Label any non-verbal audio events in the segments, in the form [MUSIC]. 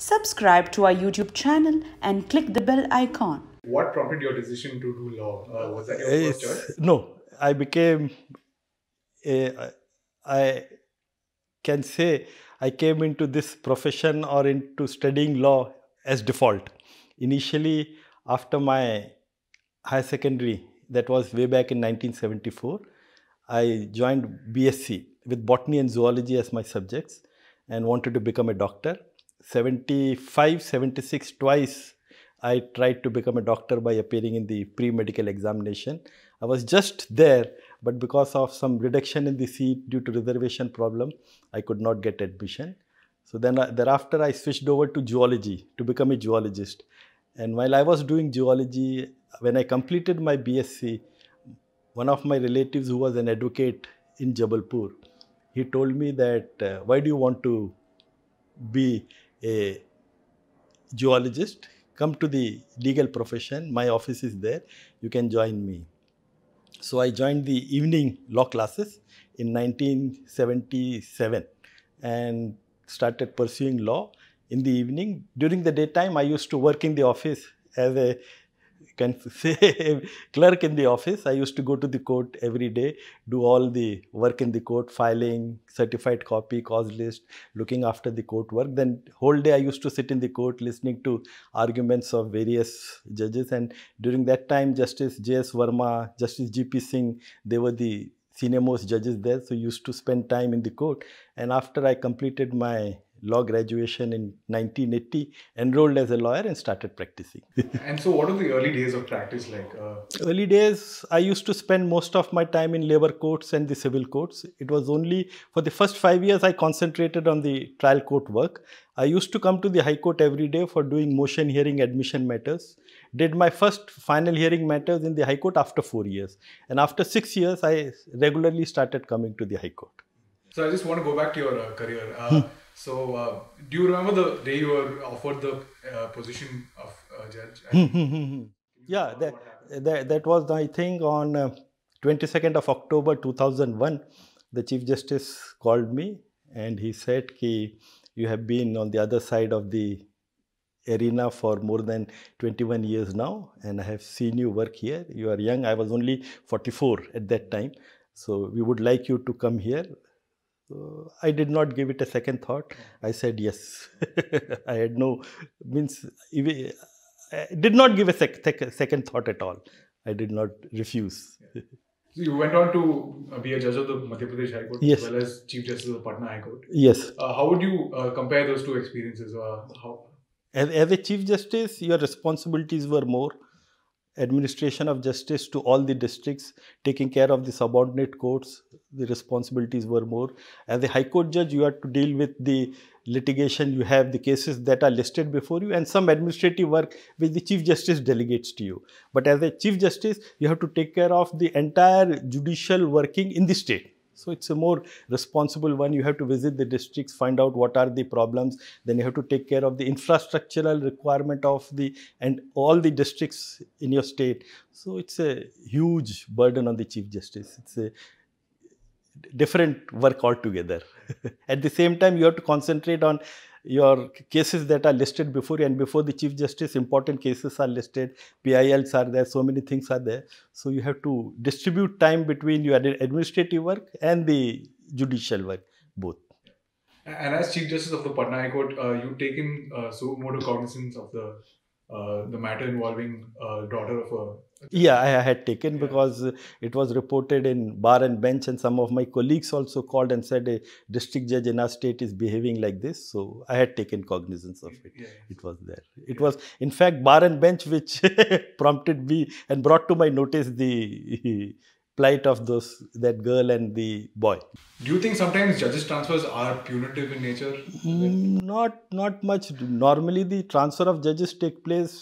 Subscribe to our YouTube channel and click the bell icon. What prompted your decision to do law? Uh, was that your it's, first choice? No, I became, a, I can say, I came into this profession or into studying law as default. Initially, after my high secondary, that was way back in 1974, I joined BSc with botany and zoology as my subjects and wanted to become a doctor. 75, 76 twice I tried to become a doctor by appearing in the pre-medical examination. I was just there, but because of some reduction in the seat due to reservation problem, I could not get admission. So then uh, thereafter I switched over to zoology to become a zoologist. And while I was doing zoology, when I completed my BSc, one of my relatives who was an advocate in Jabalpur, he told me that, uh, why do you want to be a geologist, come to the legal profession. My office is there. You can join me. So I joined the evening law classes in 1977 and started pursuing law in the evening. During the daytime, I used to work in the office as a can say [LAUGHS] clerk in the office. I used to go to the court every day, do all the work in the court, filing, certified copy, cause list, looking after the court work. Then whole day I used to sit in the court listening to arguments of various judges. And during that time, Justice J.S. Verma, Justice G.P. Singh, they were the senior most judges there. So used to spend time in the court. And after I completed my law graduation in 1980, enrolled as a lawyer and started practicing. [LAUGHS] and so what are the early days of practice like? Uh... Early days, I used to spend most of my time in labor courts and the civil courts. It was only for the first five years I concentrated on the trial court work. I used to come to the High Court every day for doing motion hearing admission matters. Did my first final hearing matters in the High Court after four years. And after six years, I regularly started coming to the High Court. So I just want to go back to your uh, career. Uh, hmm. So, uh, do you remember the day you were offered the uh, position of uh, judge? Hmm, hmm, hmm, yeah, that, that, that, was, I think, on 22nd uh, of October 2001. The Chief Justice called me and he said, Ki, You have been on the other side of the arena for more than 21 years now, and I have seen you work here. You are young, I was only 44 at that time. So, we would like you to come here so uh, I did not give it a second thought. Hmm. I said yes. [LAUGHS] I had no means. I did not give a sec, sec, second thought at all. I did not refuse. Yeah. So you went on to uh, be a judge of the Madhya Pradesh High Court yes. as well as Chief Justice of the Patna High Court. Yes. Uh, how would you uh, compare those two experiences? Uh, how? As, as a Chief Justice, your responsibilities were more administration of justice to all the districts, taking care of the subordinate courts, the responsibilities were more. As a High Court judge, you have to deal with the litigation, you have the cases that are listed before you and some administrative work which the Chief Justice delegates to you. But as a Chief Justice, you have to take care of the entire judicial working in the state. So it's a more responsible one. You have to visit the districts, find out what are the problems. Then you have to take care of the infrastructural requirement of the and all the districts in your state. So it's a huge burden on the Chief Justice. It's a different work altogether. [LAUGHS] At the same time, you have to concentrate on your cases that are listed before and before the Chief Justice, important cases are listed, PILs are there, so many things are there. So you have to distribute time between your administrative work and the judicial work, both. And as Chief Justice of the Patna High Court, uh, you've taken uh, so more cognizance of the uh, the matter involving uh, daughter of a yeah, I had taken yeah. because it was reported in bar and bench, and some of my colleagues also called and said a district judge in our state is behaving like this. So I had taken cognizance of it. Yeah. It was there. It yeah. was, in fact, bar and bench which [LAUGHS] prompted me and brought to my notice the plight of those that girl and the boy. Do you think sometimes judges transfers are punitive in nature? Mm, not not much. Normally, the transfer of judges take place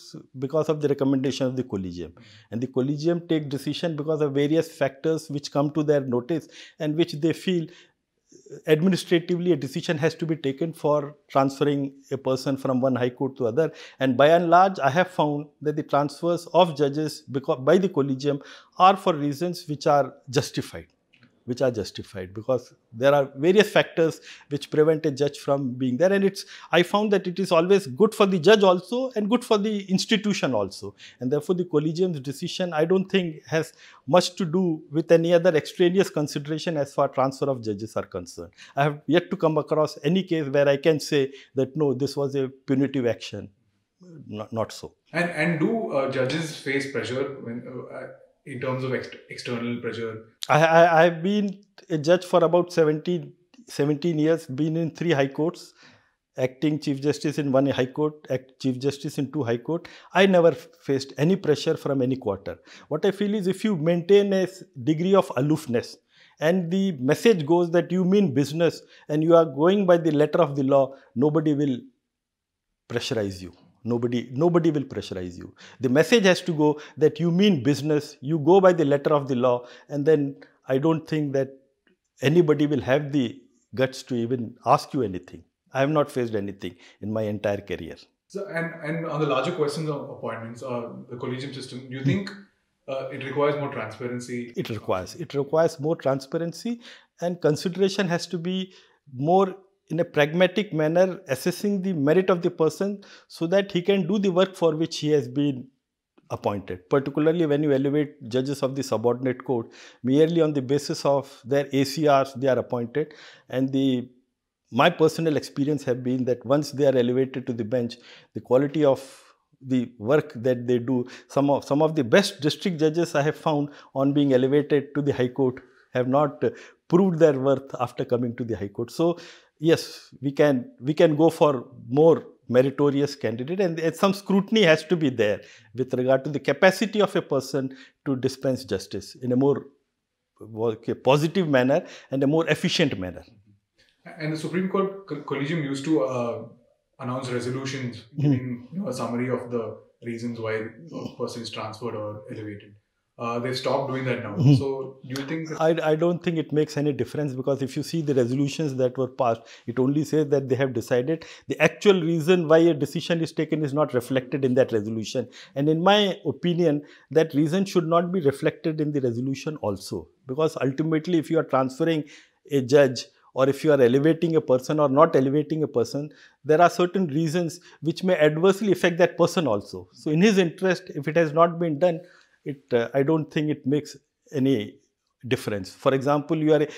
because of the recommendation of the collegium, and the collegium take decision because of various factors which come to their notice and which they feel administratively a decision has to be taken for transferring a person from one high court to other and by and large i have found that the transfers of judges by the collegium are for reasons which are justified which are justified because there are various factors which prevent a judge from being there and it's i found that it is always good for the judge also and good for the institution also and therefore the collegium's decision i don't think has much to do with any other extraneous consideration as far transfer of judges are concerned i have yet to come across any case where i can say that no this was a punitive action not, not so and and do uh, judges face pressure when uh, in terms of ex- external pressure? I, I, I've been a judge for about 17, 17 years, been in three high courts, acting chief justice in one high court, act chief justice in two high court. I never faced any pressure from any quarter. What I feel is if you maintain a degree of aloofness, and the message goes that you mean business and you are going by the letter of the law, nobody will pressurize you. Nobody, nobody will pressurize you. The message has to go that you mean business, you go by the letter of the law, and then I don't think that anybody will have the guts to even ask you anything. I have not faced anything in my entire career. So, and, and on the larger questions of appointments or the collegium system, do you hmm. think uh, it requires more transparency? It requires. It requires more transparency and consideration has to be more in a pragmatic manner assessing the merit of the person so that he can do the work for which he has been appointed particularly when you elevate judges of the subordinate court merely on the basis of their acrs they are appointed and the my personal experience have been that once they are elevated to the bench the quality of the work that they do some of some of the best district judges i have found on being elevated to the high court have not proved their worth after coming to the high court so yes, we can we can go for more meritorious candidate and, some scrutiny has to be there with regard to the capacity of a person to dispense justice in a more positive manner and a more efficient manner. And the Supreme Court Collegium used to uh, announce resolutions giving mm -hmm. you know, a summary of the reasons why a person is transferred or elevated uh, they stopped doing that now. Mm -hmm. So do you think? I, I don't think it makes any difference because if you see the resolutions that were passed, it only says that they have decided. The actual reason why a decision is taken is not reflected in that resolution. And in my opinion, that reason should not be reflected in the resolution also. Because ultimately, if you are transferring a judge or if you are elevating a person or not elevating a person, there are certain reasons which may adversely affect that person also. So in his interest, if it has not been done, it uh, I don't think it makes any difference. For example, you are a,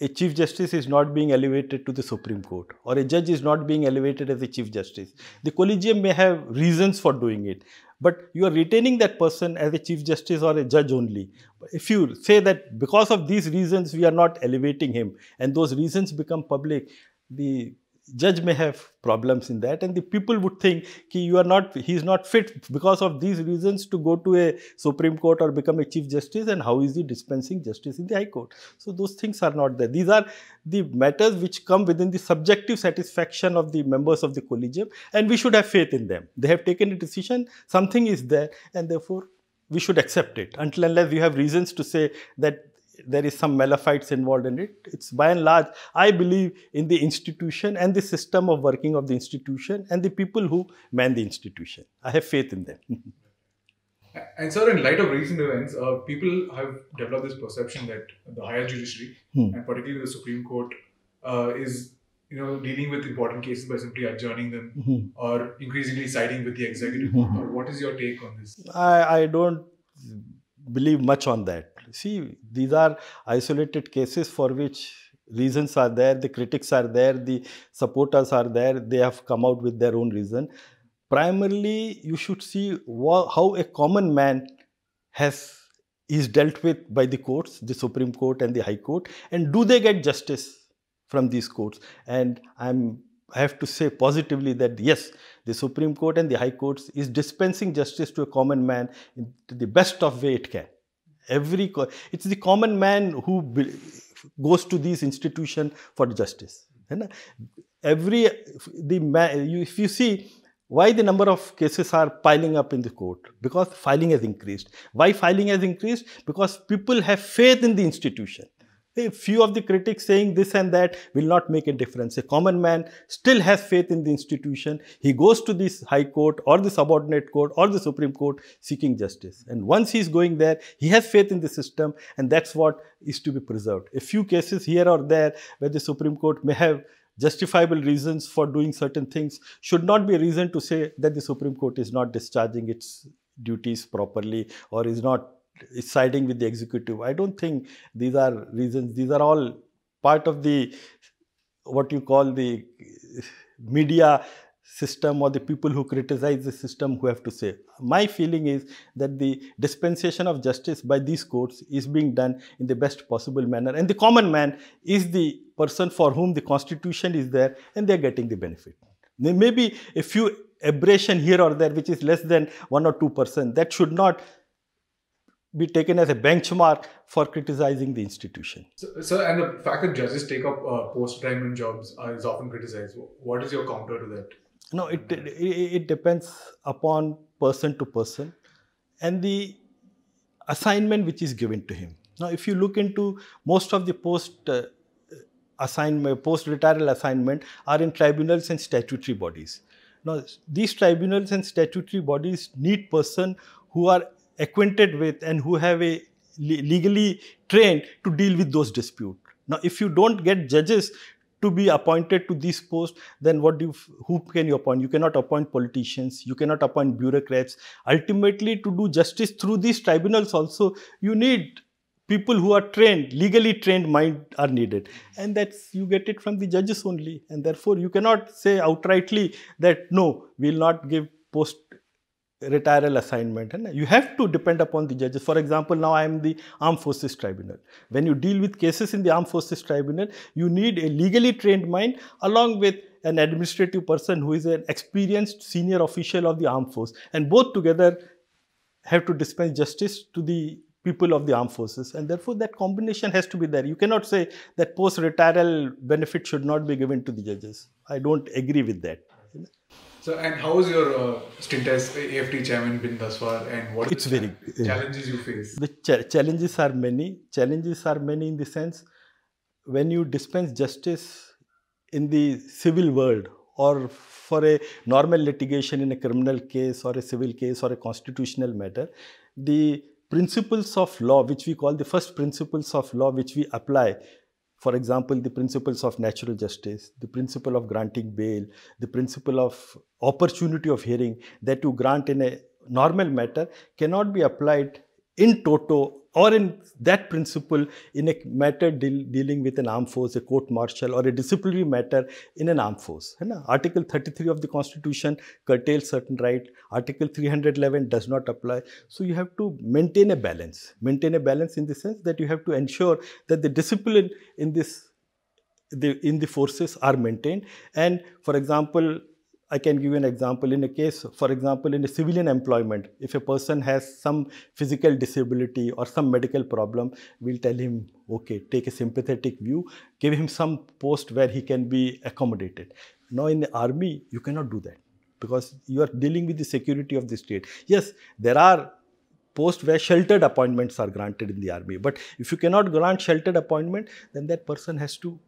a, chief justice is not being elevated to the Supreme Court, or a judge is not being elevated as a chief justice. The collegium may have reasons for doing it, but you are retaining that person as a chief justice or a judge only. If you say that because of these reasons we are not elevating him, and those reasons become public, the judge may have problems in that and the people would think ki you are not he is not fit because of these reasons to go to a supreme court or become a chief justice and how is he dispensing justice in the high court so those things are not there these are the matters which come within the subjective satisfaction of the members of the collegium and we should have faith in them they have taken a decision something is there and therefore we should accept it until unless we have reasons to say that there is some malophytes involved in it. It's by and large, I believe in the institution and the system of working of the institution and the people who man the institution. I have faith in them. [LAUGHS] and sir, in light of recent events, uh, people have developed this perception that the higher judiciary, hmm. and particularly the Supreme Court, uh, is you know dealing with important cases by simply adjourning them hmm. or increasingly siding with the executive. Hmm. what is your take on this? I, I don't believe much on that See, these are isolated cases for which reasons are there, the critics are there, the supporters are there, they have come out with their own reason. Primarily, you should see how a common man has is dealt with by the courts, the Supreme Court and the High Court, and do they get justice from these courts? And I'm I have to say positively that yes, the Supreme Court and the High Courts is dispensing justice to a common man in the best of way it can every it's the common man who goes to these institutions for justice and every the if you see why the number of cases are piling up in the court? Because filing has increased. Why filing has increased? Because people have faith in the institution. A few of the critics saying this and that will not make a difference. A common man still has faith in the institution. He goes to this High Court or the subordinate court or the Supreme Court seeking justice. And once he's going there, he has faith in the system and that's what is to be preserved. A few cases here or there where the Supreme Court may have justifiable reasons for doing certain things should not be a reason to say that the Supreme Court is not discharging its duties properly or is not siding with the executive. I don't think these are reasons. These are all part of the what you call the media system or the people who criticize the system who have to say. My feeling is that the dispensation of justice by these courts is being done in the best possible manner and the common man is the person for whom the constitution is there and they are getting the benefit. There may be a few aberration here or there which is less than 1 or 2 percent that should not be taken as a benchmark for criticizing the institution. So, so and the fact that judges take up uh, post-retirement jobs uh, is often criticized. What is your counter to that? No, it, it, it depends upon person to person and the assignment which is given to him. Now, if you look into most of the post uh, assignment, post retirement assignment are in tribunals and statutory bodies. Now, these tribunals and statutory bodies need person who are acquainted with and who have a legally trained to deal with those disputes. Now, if you don't get judges to be appointed to these posts, then what do you, who can you appoint? You cannot appoint politicians, you cannot appoint bureaucrats. Ultimately, to do justice through these tribunals also, you need people who are trained, legally trained mind are needed. And that's, you get it from the judges only. And therefore, you cannot say outrightly that, no, we will not give post retiral assignment and you have to depend upon the judges. For example, now I am the Armed Forces Tribunal. When you deal with cases in the Armed Forces Tribunal, you need a legally trained mind along with an administrative person who is an experienced senior official of the armed force and both together have to dispense justice to the people of the armed forces and therefore that combination has to be there. You cannot say that post-retiral benefit should not be given to the judges. I don't agree with that. So, and how is your uh, stint as AFT chairman been thus far, and what it's very challenges you face? The ch- challenges are many. Challenges are many in the sense when you dispense justice in the civil world or for a normal litigation in a criminal case or a civil case or a constitutional matter, the principles of law, which we call the first principles of law, which we apply for example, the principles of natural justice, the principle of granting bail, the principle of opportunity of hearing that you grant in a normal matter cannot be applied in toto or in that principle in a matter deal, dealing with an armed force, a court martial or a disciplinary matter in an armed force. Right? Article 33 of the constitution curtails certain right, article 311 does not apply. So you have to maintain a balance, maintain a balance in the sense that you have to ensure that the discipline in this the, in the forces are maintained and for example I can give you an example. In a case, for example, in a civilian employment, if a person has some physical disability or some medical problem, we'll tell him, okay, take a sympathetic view, give him some post where he can be accommodated. Now in the army, you cannot do that because you are dealing with the security of the state. Yes, there are posts where sheltered appointments are granted in the army, but if you cannot grant sheltered appointment, then that person has to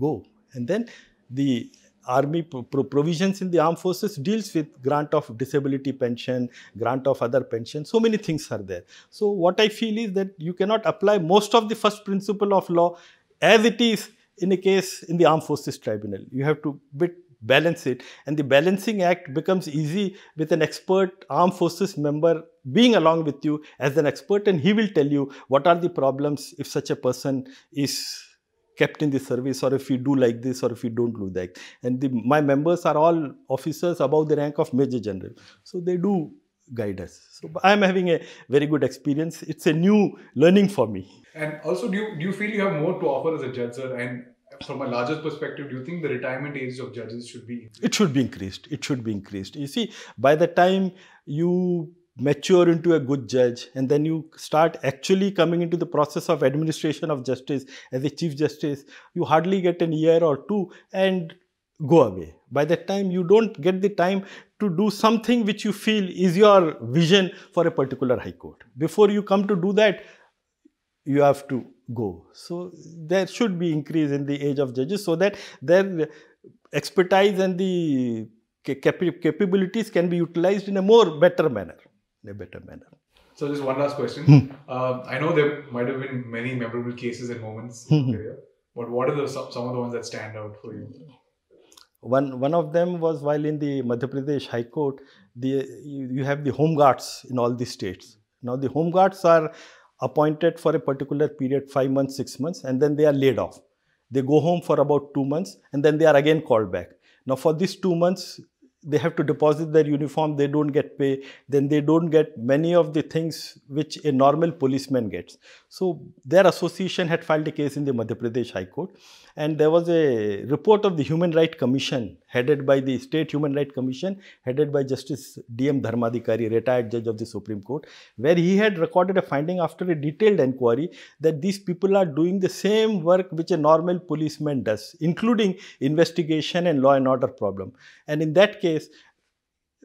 go. And then the army pro provisions in the armed forces deals with grant of disability pension, grant of other pension, so many things are there. So what I feel is that you cannot apply most of the first principle of law as it is in a case in the armed forces tribunal. You have to bit balance it and the balancing act becomes easy with an expert armed forces member being along with you as an expert and he will tell you what are the problems if such a person is kept in the service or if we do like this or if we don't do that. And the, my members are all officers above the rank of Major General. So they do guide us. So I'm having a very good experience. It's a new learning for me. And also, do you, do you feel you have more to offer as a judge, sir? And from a larger perspective, do you think the retirement age of judges should be? Increased? It should be increased. It should be increased. You see, by the time you mature into a good judge and then you start actually coming into the process of administration of justice as a chief justice you hardly get an year or two and go away by that time you don't get the time to do something which you feel is your vision for a particular high court before you come to do that you have to go so there should be increase in the age of judges so that their expertise and the capabilities can be utilized in a more better manner in a better manner. So, just one last question. Uh, I know there might have been many memorable cases and moments hmm in hmm. career, but what are the, some, some of the ones that stand out for you? One, one of them was while in the Madhya Pradesh High Court, the, you, you have the home guards in all the states. Now, the home guards are appointed for a particular period, five months, six months, and then they are laid off. They go home for about two months and then they are again called back. Now, for these two months, they have to deposit their uniform, they don't get pay, then they don't get many of the things which a normal policeman gets. So their association had filed a case in the Madhya Pradesh High Court and there was a report of the Human Rights Commission headed by the State Human Rights Commission headed by Justice D.M. Dharmadikari, retired judge of the Supreme Court, where he had recorded a finding after a detailed inquiry that these people are doing the same work which a normal policeman does, including investigation and law and order problem. And in that case,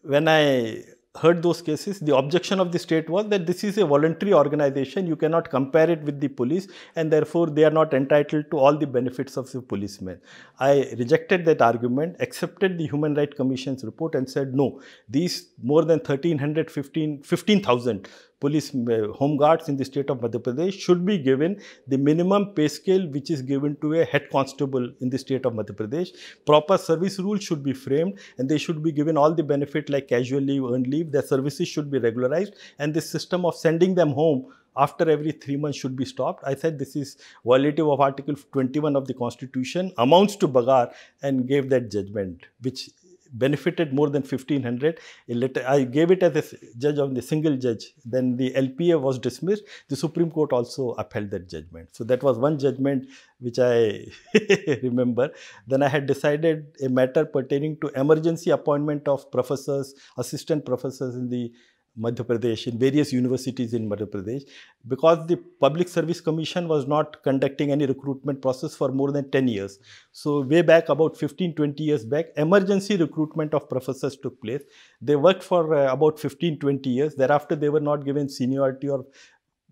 when I heard those cases, the objection of the state was that this is a voluntary organization, you cannot compare it with the police and therefore they are not entitled to all the benefits of the policemen. I rejected that argument, accepted the Human Rights Commission's report and said no, these more than 1300, 15,000 police uh, home guards in the state of Madhya Pradesh should be given the minimum pay scale which is given to a head constable in the state of Madhya Pradesh. Proper service rules should be framed and they should be given all the benefit like casual leave, earned leave. Their services should be regularized and the system of sending them home after every three months should be stopped. I said this is violative of Article 21 of the Constitution, amounts to bagar and gave that judgment which benefited more than 1500. I gave it as a judge on the single judge. Then the LPA was dismissed. The Supreme Court also upheld that judgment. So that was one judgment which I [LAUGHS] remember. Then I had decided a matter pertaining to emergency appointment of professors, assistant professors in the Madhya Pradesh, in various universities in Madhya Pradesh, because the Public Service Commission was not conducting any recruitment process for more than 10 years. So way back, about 15, 20 years back, emergency recruitment of professors took place. They worked for uh, about 15, 20 years. Thereafter, they were not given seniority or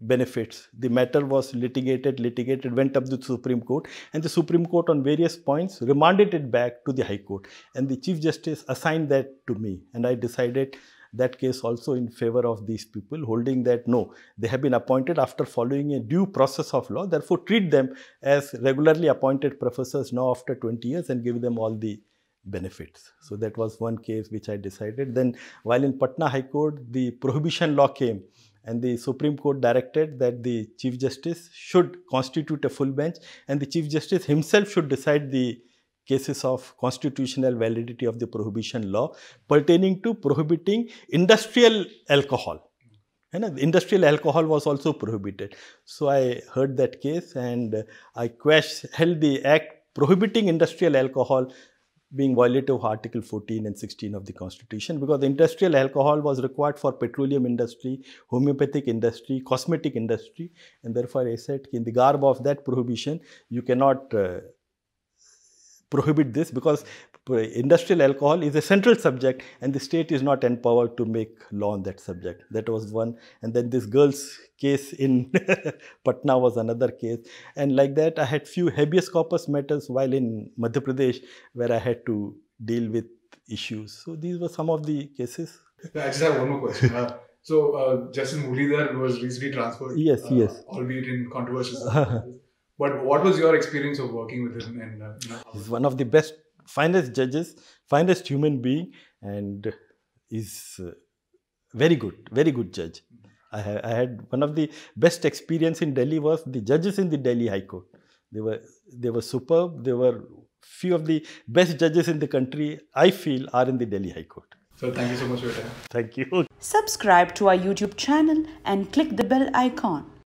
benefits. The matter was litigated, litigated, went up to the Supreme Court and the Supreme Court on various points remanded it back to the High Court and the Chief Justice assigned that to me and I decided that case also in favor of these people, holding that no, they have been appointed after following a due process of law, therefore treat them as regularly appointed professors now after 20 years and give them all the benefits. So that was one case which I decided. Then while in Patna High Court, the prohibition law came and the Supreme Court directed that the Chief Justice should constitute a full bench and the Chief Justice himself should decide the cases of constitutional validity of the prohibition law pertaining to prohibiting industrial alcohol. Uh, industrial alcohol was also prohibited. So I heard that case and I quashed, held the act prohibiting industrial alcohol being violative of Article 14 and 16 of the Constitution because industrial alcohol was required for petroleum industry, homeopathic industry, cosmetic industry and therefore I said in the garb of that prohibition you cannot uh, prohibit this because industrial alcohol is a central subject and the state is not empowered to make law on that subject. That was one. And then this girl's case in [LAUGHS] Patna was another case. And like that, I had few habeas corpus matters while in Madhya Pradesh where I had to deal with issues. So these were some of the cases. I just have one more question. Uh, so uh, Justin Muridhar was recently transferred. Yes, uh, yes. Albeit in controversial. [LAUGHS] But what was your experience of working with him? And uh, he's one of the best, finest judges, finest human being, and is uh, very good, very good judge. I, ha I had one of the best experience in Delhi was the judges in the Delhi High Court. They were they were superb. They were few of the best judges in the country. I feel are in the Delhi High Court. So thank you so much for your time. Thank you. Subscribe to our YouTube channel and click the bell icon.